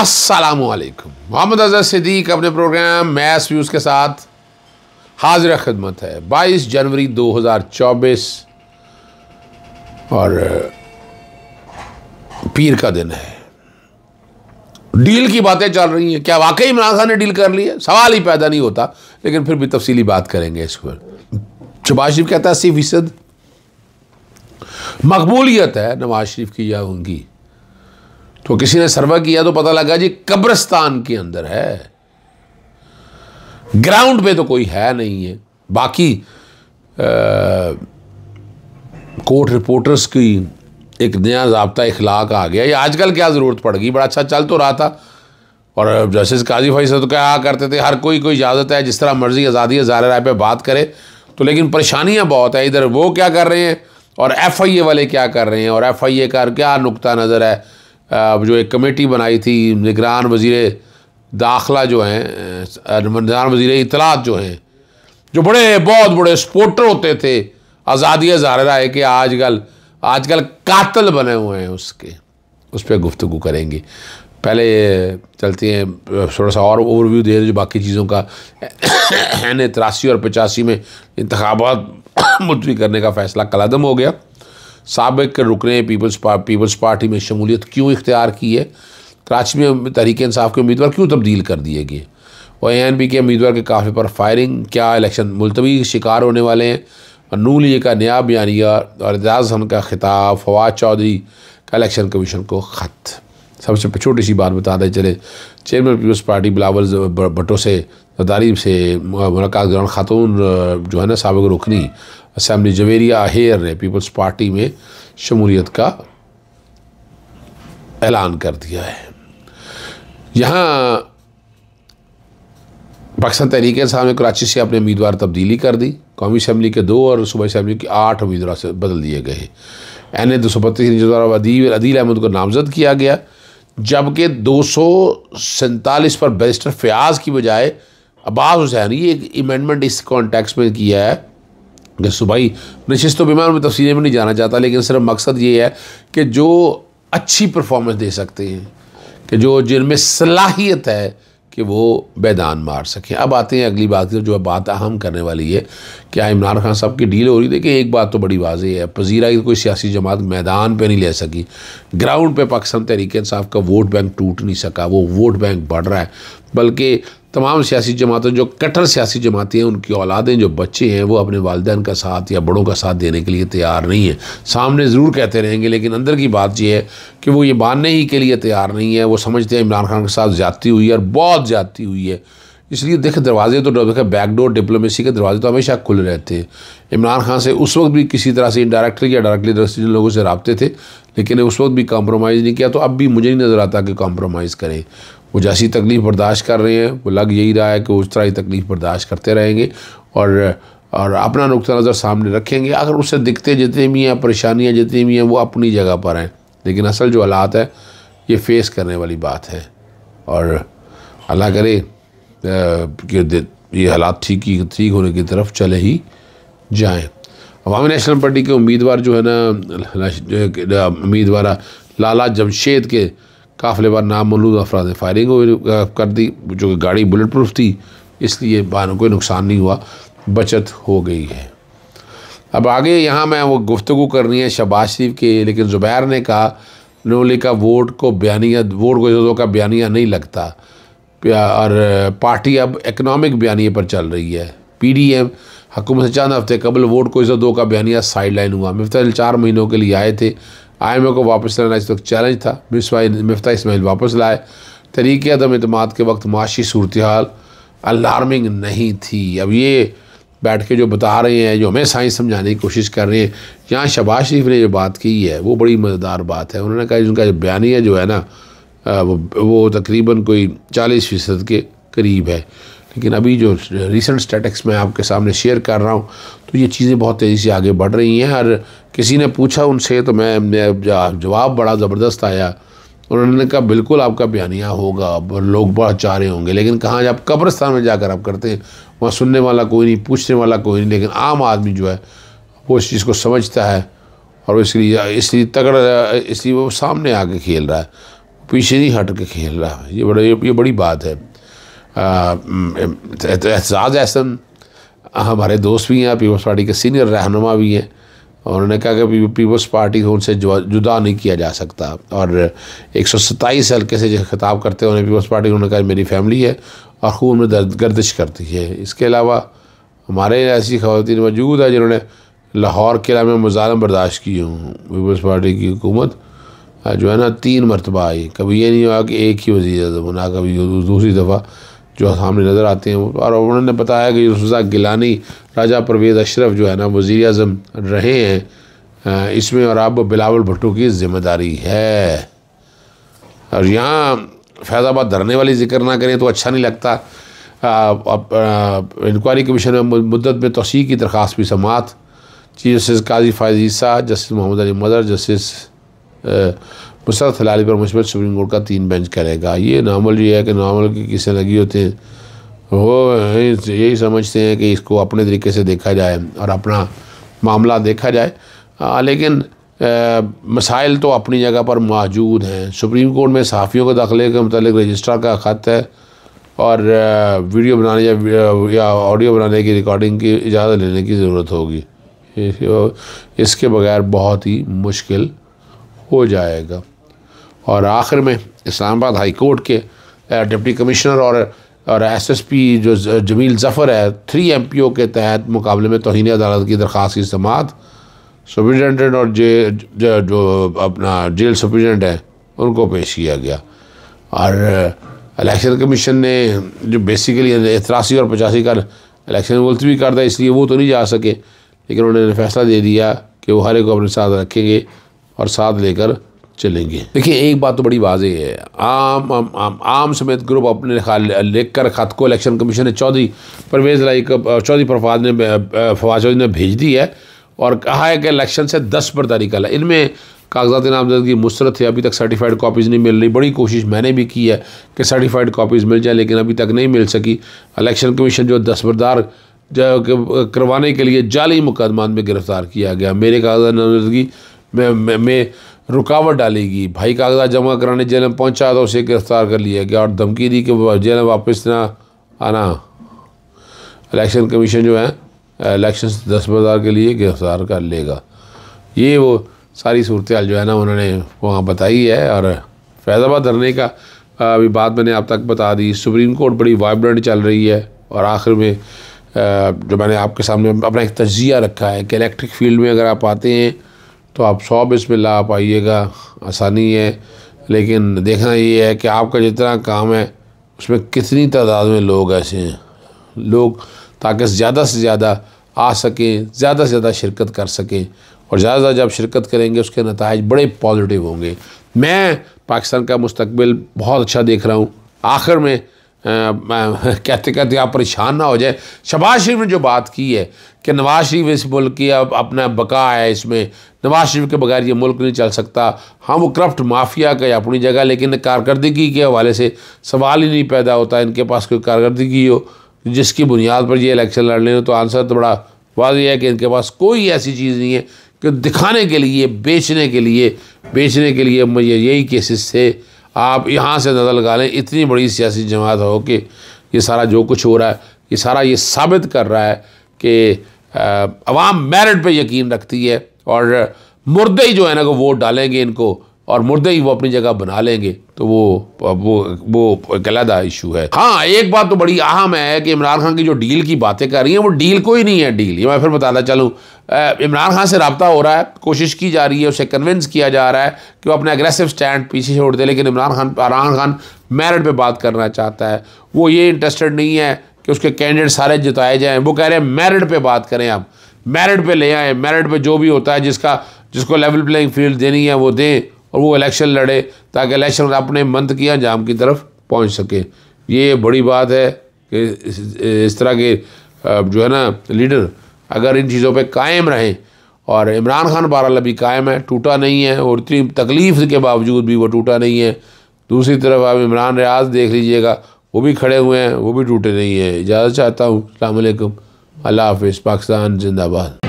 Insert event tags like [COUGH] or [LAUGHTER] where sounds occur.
असलम मोहम्मद अजहर सिद्दीक अपने programme mess views के साथ हाजिर खदमत है 22 जनवरी 2024 और पीर का दिन है डील की बातें चल रही हैं क्या वाकई इमरान खान ने डील कर ली है सवाल ही पैदा नहीं होता लेकिन फिर भी तफसीली बात करेंगे इस पर शबाज शरीफ कहता है अस्सी फीसद मकबूलियत है नवाज शरीफ की या उनकी तो किसी ने सर्वे किया तो पता लगा जी कब्रस्तान के अंदर है ग्राउंड पे तो कोई है नहीं है बाकी कोर्ट रिपोर्टर्स की एक नया जबता इखलाक आ गया ये आजकल क्या ज़रूरत पड़ गई बड़ा अच्छा चल तो रहा था और जस्टिस काजी फैज तो क्या करते थे हर कोई कोई इजाज़त है जिस तरह मर्जी आज़ादी ज़ार राय पर बात करे तो लेकिन परेशानियां बहुत है इधर वो क्या कर रहे हैं और एफ आई ए वाले क्या कर रहे हैं और एफ आई ए का क्या नुकता नज़र है जो एक कमेटी बनाई थी निगरान वजीर दाखला जो हैं निगरान वजीर इतलात जो हैं जो बड़े बहुत बड़े स्पोर्टर होते थे आज़ादी ज़ाहरा है कि आजकल आजकल कातल बने हुए हैं उसके उस पर गुफ्तु करेंगे पहले चलते हैं थोड़ा सा और ओवरव्यू दे रहे जो बाकी चीज़ों का एन तिरासी और पचासी में इंतबात [COUGHS] मुलतवी करने का फ़ैसला कलदम हो गया सबक रुकने पीपल्स पा, पीपल्स पार्टी में शमूलियत क्यों इख्तियार की है कराची में तहरीक इसाफ के उम्मीदवार क्यों तब्दील कर दिए गए और ए एन पी के उम्मीदवार के काफे पर फायरिंग क्या इलेक्शन मुलतवी शिकार होने वाले हैं नू लिए का नया बयानिया और एजाज हसन का खिताब फवाद चौधरी का इलेक्शन कमीशन को ख़त सबसे छोटी सी बात बताते चले चेयरमैन पीपल्स पार्टी बिलावल भट्टो से दारी से मुलाकात दौरान खातून जो है ना सबक रुकनी असम्बली जवेरिया अहेर ने पीपल्स पार्टी में शमूलियत का ऐलान कर दिया है यहाँ पाकिस्तान तहरीक ने कराची से अपने उम्मीदवार तब्दीली कर दी कौमी असम्बली के दो और सूबा असम्बली के आठ उम्मीदवार से बदल दिए गए एन ए दो सौ बत्तीस अदील अदील अहमद को नामजद किया गया जबकि दो सौ सैंतालीस पर बैरिस्टर फयाज की बजाय अब्बास हुसैन ये एक अमेंडमेंट इस कॉन्टेक्स में किया है सूबाई नशस्त बीमार में तफसीलें में नहीं जाना चाहता लेकिन सिर्फ मकसद ये है कि जो अच्छी परफॉर्मेंस दे सकते हैं कि जो जिनमें सलाहियत है कि वो बैदान मार सकें अब आते हैं अगली बात जो बात अहम करने वाली है क्या इमरान खान साहब की डील हो रही देखिए एक बात तो बड़ी वाजी है पजीरा की कोई सियासी जमात मैदान पे नहीं ले सकी ग्राउंड पे पाकिस्तान तहरीक साहब का वोट बैंक टूट नहीं सका वो वोट बैंक बढ़ रहा है बल्कि तमाम सियासी जमातें जो कट्टर सियासी जमातें हैं उनकी औलादें जो बच्चे हैं वो अपने वालदेन का साथ या बड़ों का साथ देने के लिए तैयार नहीं है सामने ज़रूर कहते रहेंगे लेकिन अंदर की बात यह है कि वो ये मानने ही के लिए तैयार नहीं है वो समझते हैं इमरान खान के साथ ज़्यादती हुई है और बहुत ज़्यादती हुई है इसलिए देखे दरवाजे तो देखे बैकडोर डिप्लोमेसी के दरवाजे तो हमेशा खुले रहते हैं इमरान खान से उस वक्त भी किसी तरह से इनडायरेक्टली या डायरेक्टली जिन लोगों से रबते थे लेकिन उस वक्त भी कॉम्प्रोमाइज़ नहीं किया तो अब भी मुझे नहीं नज़र आता कि कॉम्प्रोमाइज़ करें वो जैसी तकलीफ़ बर्दाश्त कर रहे हैं वो लग यही रहा है कि उस तरह ही तकलीफ़ बर्दाश्त करते रहेंगे और और अपना नुक़ नज़र सामने रखेंगे अगर उससे दिखते जितने भी हैं परेशानियाँ जितनी भी हैं वो अपनी जगह पर हैं लेकिन असल जो हालात है ये फेस करने वाली बात है और अल्लाह करे कि ये हालात ठीक ही ठीक होने की तरफ चले ही जाएँ अवामी नेशनल पार्टी के उम्मीदवार जो है ना उम्मीदवार लाला जमशेद के काफिले पर नामूद अफराद ने फायरिंग कर दी जो कि गाड़ी बुलेट प्रूफ थी इसलिए बानों कोई नुकसान नहीं हुआ बचत हो गई है अब आगे यहाँ मैं वो गुफ्तु करनी है शबाज शरीफ के लेकिन ज़ुबैर ने कहा नोली का वोट को बयानिया वोट गुजरों का बयानिया नहीं लगता और पार्टी अब इकनॉमिक बयानिए पर चल रही है पी डी एम हुकूमत से चंद हफ्ते कबल वोट को इज्जत दो का बयानिया साइड लाइन हुआ मिफ्त चार महीनों के लिए आए थे ए को वापस लाना इस वक्त चैलेंज था मफ्ता इसमाइल वापस लाए तरीके अदम अतमाद के वक्त माशी सूरत हाल अलार्मिंग नहीं थी अब ये बैठ के जो बता रहे हैं जो हमें साइंस समझाने की कोशिश कर रहे हैं यहाँ शबाज शरीफ ने जो बात की है वो बड़ी मज़ेदार बात है उन्होंने कहा उनका जो बयानिया जो है ना वो वो तकरीबन कोई चालीस फ़ीसद के करीब है लेकिन अभी जो रिसेंट स्टेटक्स मैं आपके सामने शेयर कर रहा हूँ तो ये चीज़ें बहुत तेज़ी से आगे बढ़ रही हैं और किसी ने पूछा उनसे तो मैं जवाब बड़ा ज़बरदस्त आया उन्होंने कहा बिल्कुल आपका बयानिया होगा लोग बहुत चाह रहे होंगे लेकिन कहाँ आप कब्रस्तान में जाकर आप करते हैं वहाँ सुनने वाला कोई नहीं पूछने वाला कोई नहीं लेकिन आम आदमी जो है वो इस चीज़ को समझता है और इसलिए इसलिए तगड़ इसलिए वो सामने आके खेल रहा है पीछे नहीं हट के खेल रहा है ये बड़ा ये बड़ी बात है एहतजाज एहसन हमारे दोस्त भी हैं पीपल्स पार्टी के सीनियर रहनुमा भी हैं और उन्होंने कहा कि पीपल्स पार्टी को उनसे जुदा नहीं किया जा सकता और एक सौ सत्ताईस हल्के से जो खिताब करते उन्हें पीपल्स पार्टी उन्होंने कहा मेरी फैमिली है और खून में दर्द गर्दिश करती है इसके अलावा हमारे ऐसी खातन मौजूद है जिन्होंने लाहौर किला में मुजालम बर्दाश्त की हूँ पीपल्स पार्टी की हुकूमत जो है ना तीन मरतबा आई कभी ये नहीं हुआ कि एक ही वजी अजम ना कभी दूसरी दफ़ा जो सामने नज़र आते हैं और उन्होंने बताया कि यूसुफ़ा गिलानी राजा परवेज़ अशरफ जो है ना वज़ी अजम रहे हैं इसमें और अब बिलावल भुट्टो की ज़िम्मेदारी है और यहाँ फैज़ाबाद धरने वाली जिक्र ना करें तो अच्छा नहीं लगता इंक्वायरी कमीशन में मुद्दत में तोसी की दरख्वास्त भी समात चीफ जस्टिस काजी फायजीसा justice Mohammad Ali mother justice मुसरत हलाली तो पर मुशबत सुप्रीम कोर्ट का तीन बेंच करेगा ये नॉर्मल ये है कि नॉर्मल की किस्से लगी होते हैं वो यही समझते हैं कि इसको अपने तरीके से देखा जाए और अपना मामला देखा जाए आ, लेकिन मसाइल तो अपनी जगह पर मौजूद हैं सुप्रीम कोर्ट में सहाफ़ियों के दाखिले के मतलब रजिस्ट्रार का ख़त है और वीडियो बनाने या या ऑडियो बनाने की रिकॉर्डिंग की इजाज़त लेने की ज़रूरत होगी इसके बगैर बहुत ही मुश्किल हो जाएगा और आखिर में इस्लामाबाद हाई कोर्ट के डिप्टी कमिश्नर और और एसएसपी जो जमील जफ़र है थ्री एमपीओ के तहत मुकाबले में तोहनी अदालत की दरख्वास की समात सुप्रिटेंडेंट और जे, जे जो अपना जेल सुप्रिटेंडेंट है उनको पेश किया गया और इलेक्शन कमीशन ने जो बेसिकली तिरासी और पचासी का इलेक्शन मुलतवी कर दिया इसलिए वो तो नहीं जा सके लेकिन उन्होंने फैसला दे दिया कि वो हर एक को अपने साथ रखेंगे और साथ लेकर चलेंगे देखिए एक बात तो बड़ी वाजे है आम आम आम, आम समेत ग्रुप अपने लेकर ले खत को इलेक्शन कमीशन ने चौधरी परवेज लाई चौधरी प्रफाद ने फवाद चौधरी ने भेज दी है और कहा है कि इलेक्शन से दस पर तारीख अला इनमें कागजात नामजदगी मुस्रत है अभी तक सर्टिफाइड कॉपीज़ नहीं मिल रही बड़ी कोशिश मैंने भी की है कि सर्टिफाइड कॉपीज़ मिल जाए लेकिन अभी तक नहीं मिल सकी इलेक्शन कमीशन जो दस्तरदार करवाने के लिए जाली मुकदमा में गिरफ़्तार किया गया मेरे कागजात नामजदगी में, में, में रुकावट डालेगी भाई कागजात जमा कराने जेल में पहुंचा तो उसे गिरफ्तार कर लिया गया और धमकी दी कि जेल में वापस ना आना इलेक्शन कमीशन जो है इलेक्शन दस बाजार के लिए गिरफ्तार कर लेगा ये वो सारी सूरत जो है ना उन्होंने वहाँ बताई है और फैज़ाबाद धरने का अभी बात मैंने आप तक बता दी सुप्रीम कोर्ट बड़ी वाइब्रेंट चल रही है और आखिर में जो मैंने आपके सामने अपना एक तजिया रखा है कि इलेक्ट्रिक फील्ड में अगर आप आते हैं तो आप सौ बिस्मिल्ला आप आइएगा आसानी है लेकिन देखना ये है कि आपका जितना काम है उसमें कितनी तादाद में लोग ऐसे हैं लोग ताकि ज़्यादा से ज़्यादा आ सकें ज़्यादा से ज़्यादा शिरकत कर सकें और ज़्यादा ज़्यादा जब शिरकत करेंगे उसके नतज बड़े पॉजिटिव होंगे मैं पाकिस्तान का मुस्तबिल बहुत अच्छा देख रहा हूँ आखिर में [LAUGHS] कहते कहते आप परेशान ना हो जाए शबाज शरीफ ने जो बात की है कि नवाज शरीफ इस मुल्क की अब अपना बका है इसमें नवाज शरीफ के बगैर ये मुल्क नहीं चल सकता हम हाँ, वो करप्ट माफिया का अपनी जगह लेकिन कारकर्दगी के हवाले से सवाल ही नहीं पैदा होता इनके पास कोई कारकर्दगी हो जिसकी बुनियाद पर ये इलेक्शन लड़ लें तो आंसर तो बड़ा वाज है कि इनके पास कोई ऐसी चीज़ नहीं है कि दिखाने के लिए बेचने के लिए बेचने के लिए यही केसेस थे आप यहाँ से नज़र लगा लें इतनी बड़ी सियासी जमात हो कि ये सारा जो कुछ हो रहा है ये सारा ये साबित कर रहा है कि आवाम मेरिट पे यकीन रखती है और मुर्दे ही जो है ना वो वोट डालेंगे इनको और मुर्दे ही वो अपनी जगह बना लेंगे तो वो वो वो एक अलहदा इशू है हाँ एक बात तो बड़ी अहम है कि इमरान खान की जो डील की बातें कर रही हैं वो डील कोई नहीं है डील ये मैं फिर बताता चलूँ इमरान खान से रबता हो रहा है कोशिश की जा रही है उसे कन्विंस किया जा रहा है कि वो अपना एग्रेसिव स्टैंड पीछे छोड़ दे लेकिन इमरान खान इमरान खान मेरिट पर बात करना चाहता है वो ये इंटरेस्टेड नहीं है कि उसके कैंडिडेट सारे जिताए जाएँ वो कह रहे हैं मेरिट पर बात करें आप मेरिट पर ले आए मेरिट पर जो भी होता है जिसका जिसको लेवल प्लेइंग फील्ड देनी है वो दें और वो इलेक्शन लड़े ताकि इलेक्शन अपने मंथ की अंजाम की तरफ पहुँच सकें ये बड़ी बात है कि इस तरह के जो है ना लीडर अगर इन चीज़ों पे कायम रहें और इमरान खान बहरहाल अभी कायम है टूटा नहीं है और इतनी तकलीफ़ के बावजूद भी वो टूटा नहीं है दूसरी तरफ आप इमरान रियाज देख लीजिएगा वो भी खड़े हुए हैं वो भी टूटे नहीं हैं इजाज़त चाहता हूँ अलैक्म अल्लाह हाफ पाकिस्तान जिंदाबाद